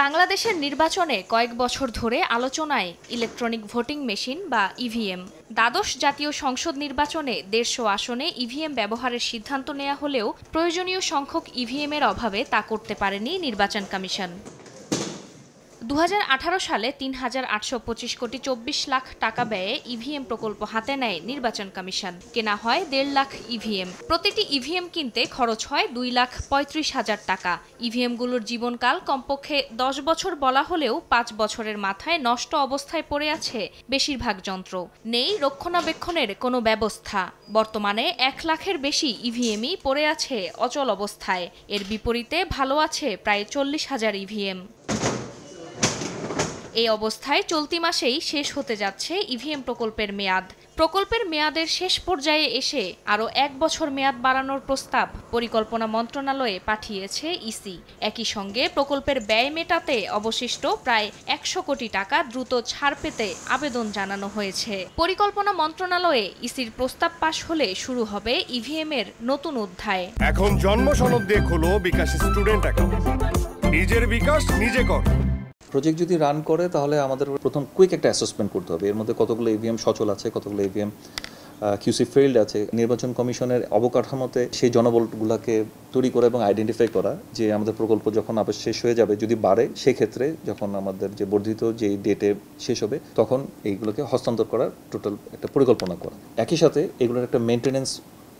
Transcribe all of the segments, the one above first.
বাংলাদেশের নির্বাচনে কয়েক বছর ধরে আলোচনায় ইলেকট্রনিক ভোটিং মেশিন বা ইভিএম দ্বাদশ জাতীয় সংসদ নির্বাচনে দেড়শো আসনে ইভিএম ব্যবহারের সিদ্ধান্ত নেওয়া হলেও প্রয়োজনীয় সংখ্যক ইভিএমের অভাবে তা করতে পারেনি নির্বাচন কমিশন দু সালে তিন হাজার আটশো পঁচিশ কোটি চব্বিশ লাখ টাকা ব্যয়ে ইভিএম e প্রকল্প হাতে নেয় নির্বাচন কমিশন কেনা হয় দেড় লাখ ইভিএম e প্রতিটি ইভিএম e কিনতে খরচ হয় দুই লাখ পঁয়ত্রিশ হাজার টাকা ইভিএমগুলোর জীবনকাল কমপক্ষে দশ বছর বলা হলেও পাঁচ বছরের মাথায় নষ্ট অবস্থায় পড়ে আছে বেশিরভাগ যন্ত্র নেই রক্ষণাবেক্ষণের কোনো ব্যবস্থা বর্তমানে এক লাখের বেশি ইভিএমই পড়ে আছে অচল অবস্থায় এর বিপরীতে ভালো আছে প্রায় চল্লিশ হাজার ইভিএম এই অবস্থায় চলতি মাসেই শেষ হতে যাচ্ছে ইভিএম প্রকল্পের মেয়াদ প্রকল্পের মেয়াদের শেষ পর্যায়ে এসে আরও এক বছর মেয়াদ বাড়ানোর প্রস্তাব পরিকল্পনা মন্ত্রণালয়ে পাঠিয়েছে ইসি একই সঙ্গে প্রকল্পের ব্যয় মেটাতে অবশিষ্ট প্রায় একশো কোটি টাকা দ্রুত ছাড় পেতে আবেদন জানানো হয়েছে পরিকল্পনা মন্ত্রণালয়ে ইসির প্রস্তাব পাশ হলে শুরু হবে ইভিএম এর নতুন অধ্যায় এখন জন্ম সনদ দিয়ে খোলো বিকাশ স্টুডেন্ট অ্যাকাউন্ট নিজের বিকাশ নিজে কর প্রজেক্ট যদি রান করে তাহলে আমাদের প্রথম কুইক একটা অ্যাসেসমেন্ট করতে হবে এর মধ্যে কতগুলো ইভিএম সচল আছে কতগুলো ইভিএম কিউসি ফিল্ড আছে নির্বাচন কমিশনের অবকাঠামোতে সেই জনবলগুলোকে তৈরি করা এবং আইডেন্টিফাই করা যে আমাদের প্রকল্প যখন আবার শেষ হয়ে যাবে যদি বাড়ে সেক্ষেত্রে যখন আমাদের যে বর্ধিত যে ডেটে শেষ হবে তখন এইগুলোকে হস্তান্তর করার টোটাল একটা পরিকল্পনা করা একই সাথে এগুলোর একটা মেনটেন্যান্স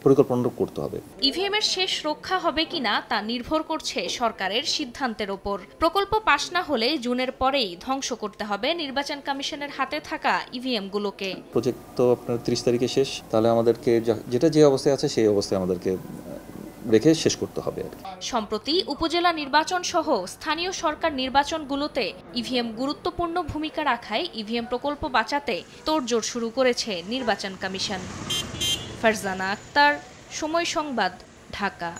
পরিকল্পনা করতে হবে ইভিএম এর শেষ রক্ষা হবে কিনা তা নির্ভর করছে সরকারের সিদ্ধান্তের ওপর প্রকল্প পাশ না হলে জুনের পরেই ধ্বংস করতে হবে নির্বাচন কমিশনের হাতে থাকা ইভিএম গুলোকে প্রজেক্ট তো আপনার 30 তারিখে শেষ তাহলে আমাদেরকে যেটা যে অবস্থায় আছে সেই অবস্থায় আমাদেরকে রেখে শেষ করতে হবে সম্প্রতি উপজেলা নির্বাচন সহ স্থানীয় সরকার নির্বাচনগুলোতে ইভিএম গুরুত্বপূর্ণ ভূমিকা রাখায় ইভিএম প্রকল্প বাঁচাতে তোড়জোড় শুরু করেছে নির্বাচন কমিশন ফারজানা আক্তার সময় সংবাদ ঢাকা